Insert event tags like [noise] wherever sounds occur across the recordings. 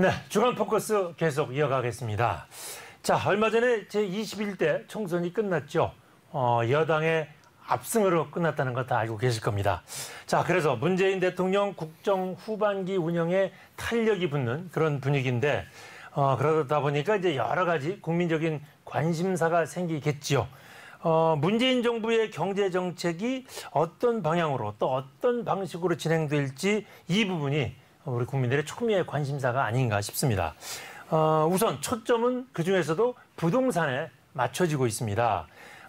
네, 주간 포커스 계속 이어가겠습니다. 자, 얼마 전에 제21대 총선이 끝났죠. 어, 여당의 압승으로 끝났다는 것 다 알고 계실 겁니다. 자, 그래서 문재인 대통령 국정 후반기 운영에 탄력이 붙는 그런 분위기인데 어, 그러다 보니까 이제 여러 가지 국민적인 관심사가 생기겠지요. 어, 문재인 정부의 경제 정책이 어떤 방향으로 또 어떤 방식으로 진행될지 이 부분이 우리 국민들의 초미의 관심사가 아닌가 싶습니다. 어, 우선 초점은 그중에서도 부동산에 맞춰지고 있습니다.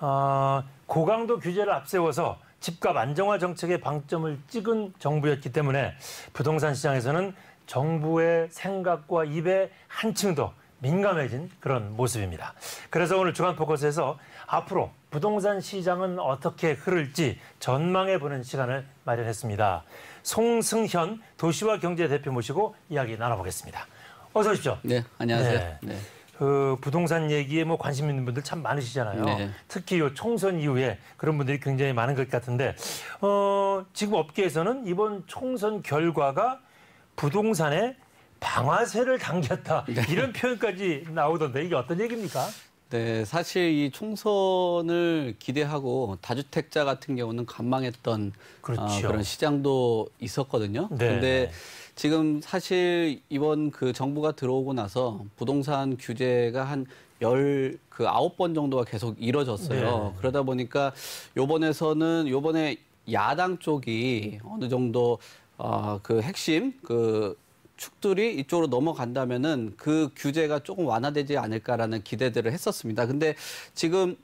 어, 고강도 규제를 앞세워서 집값 안정화 정책의 방점을 찍은 정부였기 때문에 부동산 시장에서는 정부의 생각과 입에 한층 더 민감해진 그런 모습입니다. 그래서 오늘 주간 포커스에서 앞으로 부동산 시장은 어떻게 흐를지 전망해 보는 시간을 마련했습니다. 송승현 도시와 경제 대표 모시고 이야기 나눠보겠습니다. 어서 오십시오. 네, 안녕하세요. 네. 네. 그 부동산 얘기에 뭐 관심 있는 분들 참 많으시잖아요. 네. 특히 요 총선 이후에 그런 분들이 굉장히 많은 것 같은데 어, 지금 업계에서는 이번 총선 결과가 부동산에 방아쇠를 당겼다 네. 이런 표현까지 나오던데 이게 어떤 얘기입니까? 네, 사실 이 총선을 기대하고 다주택자 같은 경우는 관망했던 어, 그렇죠. 어, 그런 시장도 있었거든요. 네. 근데 지금 사실 이번 그 정부가 들어오고 나서 부동산 규제가 한열그 아홉 번 정도가 계속 이뤄졌어요. 네. 그러다 보니까 요번에서는 요번에 야당 쪽이 어느 정도 어, 그 핵심 그 축들이 이쪽으로 넘어간다면은 그 규제가 조금 완화되지 않을까라는 기대들을 했었습니다. 근데 지금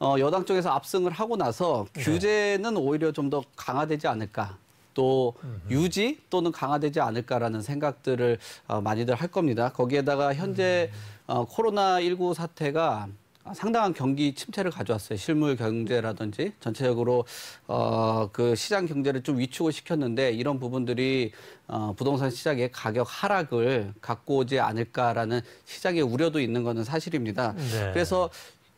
어, 여당 쪽에서 압승을 하고 나서 네. 규제는 네. 오히려 좀 더 강화되지 않을까. 또 유지 또는 강화되지 않을까라는 생각들을 어, 많이들 할 겁니다. 거기에다가 현재 음. 어, 코로나 19 사태가 어, 상당한 경기 침체를 가져왔어요. 실물 경제라든지 전체적으로 어, 그 시장 경제를 좀 위축을 시켰는데 이런 부분들이 어, 부동산 시장의 가격 하락을 갖고 오지 않을까라는 시장의 우려도 있는 것은 사실입니다. 네. 그래서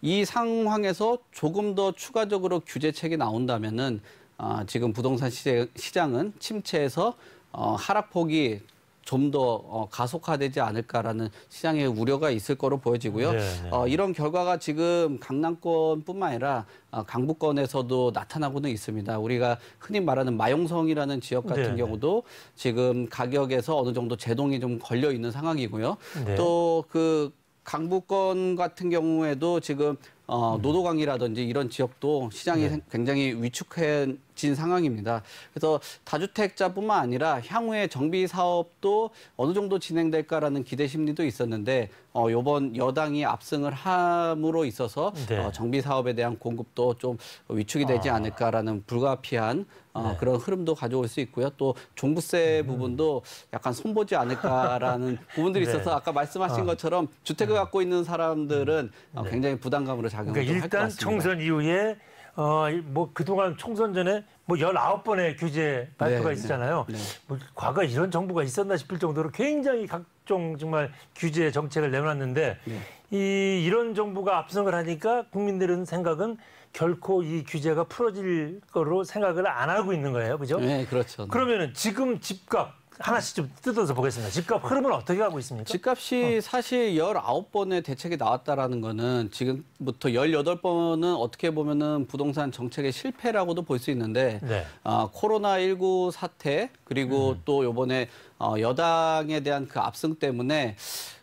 이 상황에서 조금 더 추가적으로 규제책이 나온다면은 어, 지금 부동산 시장은 침체에서 어, 하락폭이 좀더 어, 가속화되지 않을까라는 시장의 우려가 있을 거로 보여지고요. 네, 네. 어, 이런 결과가 지금 강남권뿐만 아니라 어, 강북권에서도 나타나고는 있습니다. 우리가 흔히 말하는 마용성이라는 지역 같은 네네. 네. 경우도 지금 가격에서 어느 정도 제동이 좀 걸려 있는 상황이고요. 또 그 강북권 같은 경우에도 지금 어, 노도강이라든지 이런 지역도 시장이 네. 굉장히 위축해진 상황입니다. 그래서 다주택자뿐만 아니라 향후에 정비 사업도 어느 정도 진행될까라는 기대 심리도 있었는데 어, 이번 여당이 압승을 함으로 있어서 네. 어, 정비 사업에 대한 공급도 좀 위축이 되지 아. 않을까라는 불가피한 어, 네. 그런 흐름도 가져올 수 있고요. 또 종부세 음. 부분도 약간 손보지 않을까라는 [laughs] 부분들이 네. 있어서 아까 말씀하신 아. 것처럼 주택을 아. 갖고 있는 사람들은 음. 어, 네. 굉장히 부담감으로 작용을 그러니까 일단 총선 이후에 어뭐 그동안 총선 전에 뭐 19번의 규제 발표가 네, 네. 있었잖아요. 네, 네. 뭐 과거 이런 정부가 있었나 싶을 정도로 굉장히 각종 정말 규제 정책을 내놨는데 네. 이 이런 정부가 압승을 하니까 국민들은 생각은 결코 이 규제가 풀어질 거로 생각을 안 하고 있는 거예요. 그죠? 네, 그렇죠. 네. 그러면은 지금 집값 하나씩 좀 뜯어서 보겠습니다. 집값 흐름은 어떻게 가고 있습니까? 집값이 어. 사실 열아 번의 대책이 나왔다라는 거는 지금부터 열여 번은 어떻게 보면은 부동산 정책의 실패라고도 볼 수 있는데 네. 어, 아, 코로나19 사태 그리고 음. 또 요번에 어, 여당에 대한 그 압승 때문에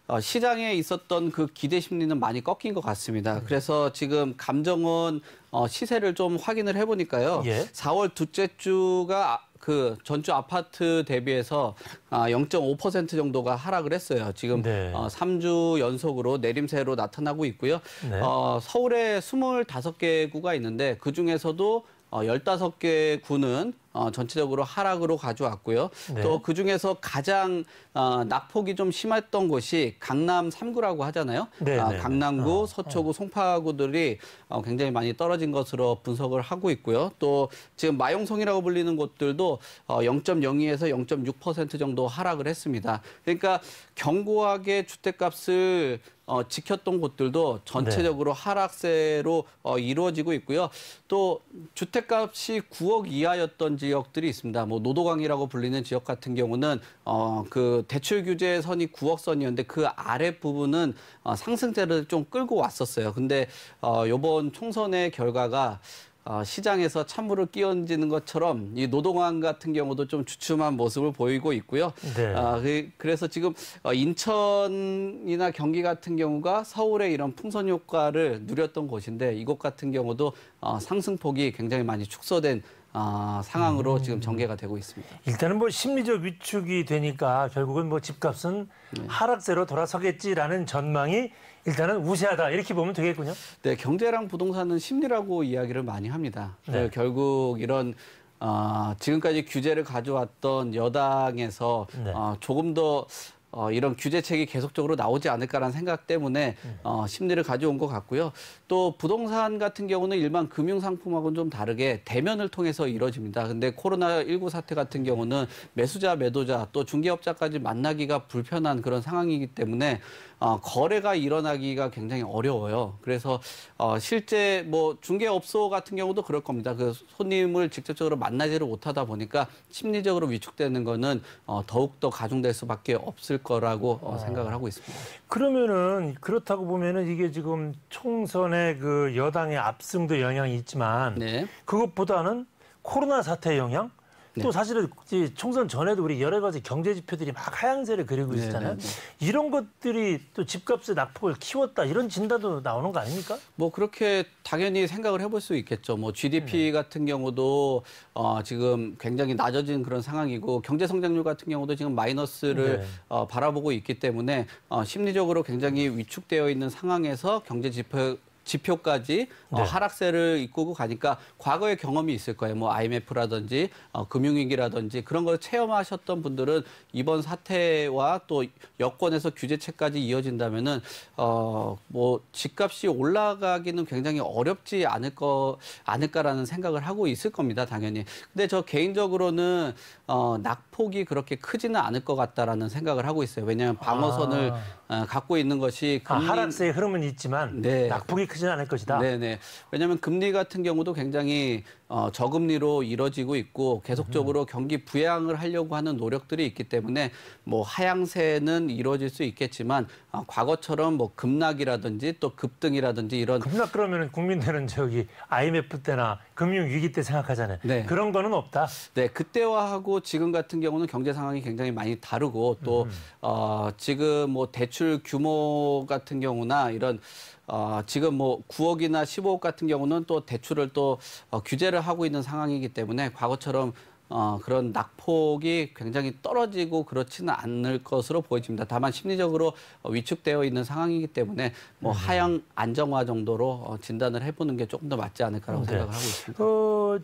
어, 시장에 있었던 그 기대 심리는 많이 꺾인 것 같습니다. 음. 그래서 지금 감정은 어, 시세를 좀 확인을 해보니까요. 예. 4월 둘째 주가 그 전주 아파트 대비해서 0.5% 아, 정도가 하락을 했어요. 지금 네. 3주 어, 연속으로 내림세로 나타나고 있고요. 네. 어, 서울에 25개 구가 있는데 그중에서도 15개 어, 구는 어, 전체적으로 하락으로 가져왔고요. 네. 또그 중에서 가장 어, 낙폭이 좀 심했던 곳이 강남 3구라고 하잖아요. 네, 아, 네, 네. 강남구, 어, 어, 서초구, 송파구들이 어, 굉장히 많이 떨어진 것으로 분석을 하고 있고요. 또 지금 마용성이라고 불리는 곳들도 0.02에서 0.6% 정도 하락을 했습니다. 그러니까 견고하게 주택값을 어, 지켰던 곳들도 전체적으로 네. 하락세로 어, 이루어지고 있고요. 또 주택값이 9억 이하였던지 지역들이 있습니다. 뭐 노도강이라고 불리는 지역 같은 경우는 어, 그 대출 규제 선이 9억 선이었는데 그 아래 부분은 어, 상승세를 좀 끌고 왔었어요. 근데 어, 이번 총선의 결과가 어, 시장에서 찬물을 끼얹는 것처럼 이 노동왕 같은 경우도 좀 주춤한 모습을 보이고 있고요. 네. 어, 그, 래서 지금 어, 인천이나 경기 같은 경우가 서울의 이런 풍선 효과를 누렸던 곳인데 이곳 같은 경우도 어, 상승폭이 굉장히 많이 축소된 어, 상황으로 음. 지금 전개가 되고 있습니다. 일단은 뭐 심리적 위축이 되니까 결국은 뭐 집값은 네. 하락세로 돌아서겠지라는 전망이 일단은 우세하다 이렇게 보면 되겠군요. 네, 경제랑 부동산은 심리라고 이야기를 많이 합니다. 네. 그 결국 이런 어, 지금까지 규제를 가져왔던 여당에서 네. 어, 조금 더 어, 이런 규제책이 계속적으로 나오지 않을까라는 생각 때문에 어, 심리를 가져온 것 같고요. 또 부동산 같은 경우는 일반 금융 상품하고는 좀 다르게 대면을 통해서 이루어집니다. 근데 코로나 19 사태 같은 경우는 매수자, 매도자 또 중개업자까지 만나기가 불편한 그런 상황이기 때문에 어, 거래가 일어나기가 굉장히 어려워요. 그래서 어, 실제 뭐 중개업소 같은 경우도 그럴 겁니다. 그 손님을 직접적으로 만나지를 못하다 보니까 심리적으로 위축되는 거는 어, 더욱 더 가중될 수밖에 없을 거라고 어. 아. 생각을 하고 있습니다. 그러면은 그렇다고 보면은 이게 지금 총선의 그 여당의 압승도 영향이 있지만 네. 그것보다는 코로나 사태의 영향 네. 또 사실은 총선 전에도 우리 여러 가지 경제 지표들이 막 하향세를 그리고 네, 있잖아요. 었 네, 네, 이런 것들이 또 집값의 낙폭을 키웠다 이런 진단도 나오는 거 아닙니까? 뭐 그렇게 당연히 생각을 해볼 수 있겠죠. 뭐 GDP 네, 같은 경우도 어, 지금 굉장히 낮아진 그런 상황이고 경제 성장률 같은 경우도 지금 마이너스를 어, 바라보고 있기 때문에 어, 심리적으로 굉장히 위축되어 있는 상황에서 경제 지표 지표까지 어, 네. 어, 하락세를 이끌고 가니까 과거의 경험이 있을 거예요. 뭐 IMF라든지 어, 금융위기라든지 그런 걸 체험하셨던 분들은 이번 사태와 또 여권에서 규제책까지 이어진다면은 어뭐 집값이 올라가기는 굉장히 어렵지 않을 거 않을까라는 생각을 하고 있을 겁니다. 당연히. 근데 저 개인적으로는 어, 낙폭이 그렇게 크지는 않을 것 같다라는 생각을 하고 있어요. 왜냐하면 아. 방어선을 아. 어, 갖고 있는 것이 아, 금리... 아, 하락세의 흐름은 있지만 네. 낙폭이 크지는 않을 것이다. 네네. 네. 왜냐하면 금리 같은 경우도 굉장히 어, 저금리로 이뤄지고 있고 계속적으로 경기 부양을 하려고 하는 노력들이 있기 때문에 뭐 하향세는 이뤄질수 있겠지만 어, 과거처럼 뭐 급락이라든지 또 급등이라든지 이런 급락 그러면은 국민들은 저기 IMF 때나 금융 위기 때 생각하잖아요. 네. 그런 거는 없다. 네, 그때와 하고 지금 같은 경우는 경제 상황이 굉장히 많이 다르고 또 음. 어, 지금 뭐 대출 규모 같은 경우나 이런 어, 지금 뭐 9억이나 15억 같은 경우는 또 대출을 또 어, 규제를 판매를 하고 있는 상황이기 때문에 과거처럼 어, 그런 낙폭이 굉장히 떨어지고 그렇지는 않을 것으로 보여집니다. 다만 심리적으로 어, 위축되어 있는 상황이기 때문에 뭐 음. 하향 안정화 정도로 어, 진단을 해보는 게 조금 더 맞지 않을까라고 음, 네. 생각을 하고 있습니다. 어,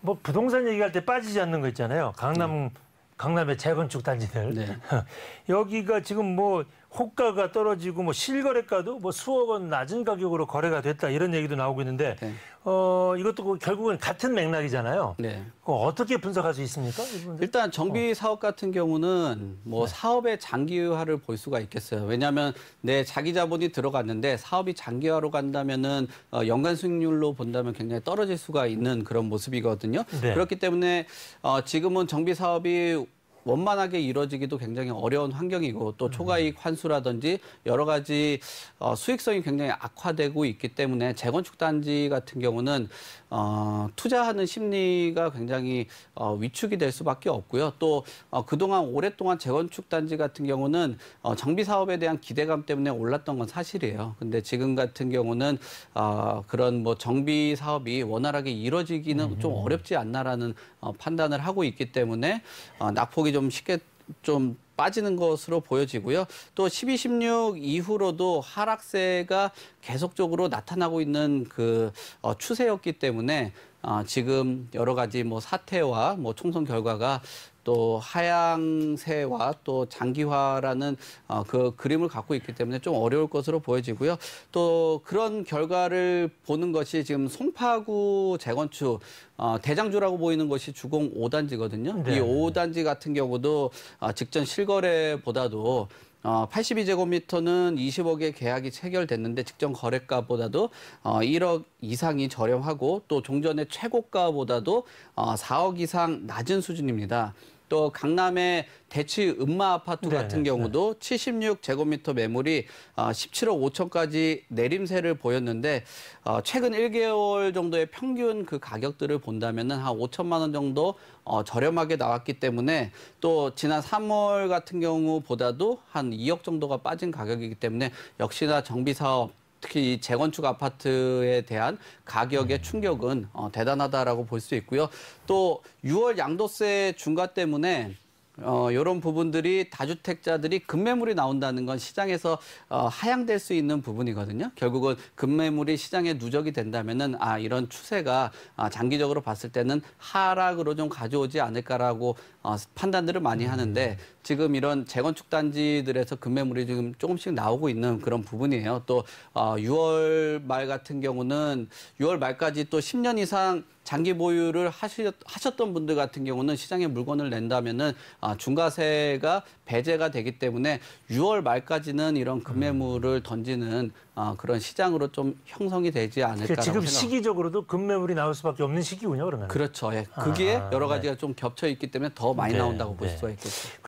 뭐 부동산 얘기할 때 빠지지 않는 거 있잖아요. 강남 네. 강남의 재건축 단지들. 네. [laughs] 여기가 지금 뭐 호가가 떨어지고 뭐 실거래가도 뭐 수억 원 낮은 가격으로 거래가 됐다 이런 얘기도 나오고 있는데 네. 어 이것도 그 결국은 같은 맥락이잖아요. 네. 그 어떻게 분석할 수 있습니까? 일단 정비 어. 사업 같은 경우는 뭐 네. 사업의 장기화를 볼 수가 있겠어요. 왜냐하면 내 자기 자본이 들어갔는데 사업이 장기화로 간다면은 어, 연간 수익률로 본다면 굉장히 떨어질 수가 있는 그런 모습이거든요. 네. 그렇기 때문에 어, 지금은 정비 사업이 원만하게 이루어지기도 굉장히 어려운 환경이고 또 음. 초과이익 환수라든지 여러 가지 어, 수익성이 굉장히 악화되고 있기 때문에 재건축 단지 같은 경우는 어, 투자하는 심리가 굉장히 어, 위축이 될 수밖에 없고요. 또 어, 그동안 오랫동안 재건축 단지 같은 경우는 어, 정비 사업에 대한 기대감 때문에 올랐던 건 사실이에요. 근데 지금 같은 경우는 어, 그런 뭐 정비 사업이 원활하게 이루어지기는 음. 좀 어렵지 않나라는 어, 판단을 하고 있기 때문에 어, 낙폭이 좀 쉽게 좀 빠지는 것으로 보여지고요. 또 12, 16 이후로도 하락세가 계속적으로 나타나고 있는 그 어, 추세였기 때문에 어, 지금 여러 가지 뭐 사태와 뭐 총선 결과가 또 하향세와 또 장기화라는 어, 그 그림을 갖고 있기 때문에 좀 어려울 것으로 보여지고요. 또 그런 결과를 보는 것이 지금 송파구 재건축 어, 대장주라고 보이는 것이 주공 5단지거든요. 네. 이 5단지 같은 경우도 어, 직전 실거래보다도 어, 82제곱미터는 20억의 계약이 체결됐는데 직전 거래가보다도 어, 1억 이상이 저렴하고 또 종전의 최고가보다도 어, 4억 이상 낮은 수준입니다. 또 강남의 대치 음마 아파트 네, 같은 네. 경우도 네. 76제곱미터 매물이 17억 어, 5천까지 내림세를 보였는데 어, 최근 1개월 정도의 평균 그 가격들을 본다면 은한 5천만 원 정도 어, 저렴하게 나왔기 때문에 또 지난 3월 같은 경우보다도 한 2억 정도가 빠진 가격이기 때문에 역시나 정비사업 특히 이 재건축 아파트에 대한 가격의 음. 충격은 어, 대단하다라고 볼 수 있고요. 또 6월 양도세 중과 때문에 어, 이런 부분들이 다주택자들이 급매물이 나온다는 건 시장에서 어, 하향될 수 있는 부분이거든요. 결국은 급매물이 시장에 누적이 된다면은 아 이런 추세가 아, 장기적으로 봤을 때는 하락으로 좀 가져오지 않을까라고 어, 판단들을 많이 음. 하는데 지금 이런 재건축 단지들에서 급매물이 지금 조금씩 나오고 있는 그런 부분이에요. 또 어, 6월 말 같은 경우는 6월 말까지 또 10년 이상 장기 보유를 하셨, 하셨던 분들 같은 경우는 시장에 물건을 낸다면은 아, 중과세가 배제가 되기 때문에 6월 말까지는 이런 금매물을 던지는 아, 그런 시장으로 좀 형성이 되지 않을까. 그러니까 지금 생각. 시기적으로도 금매물이 나올 수밖에 없는 시기군요, 그러면. 그렇죠. 예. 그게 아, 여러 네. 가지가 네. 좀 겹쳐 있기 때문에 더 많이 네, 나온다고 볼 네. 수가 있겠죠.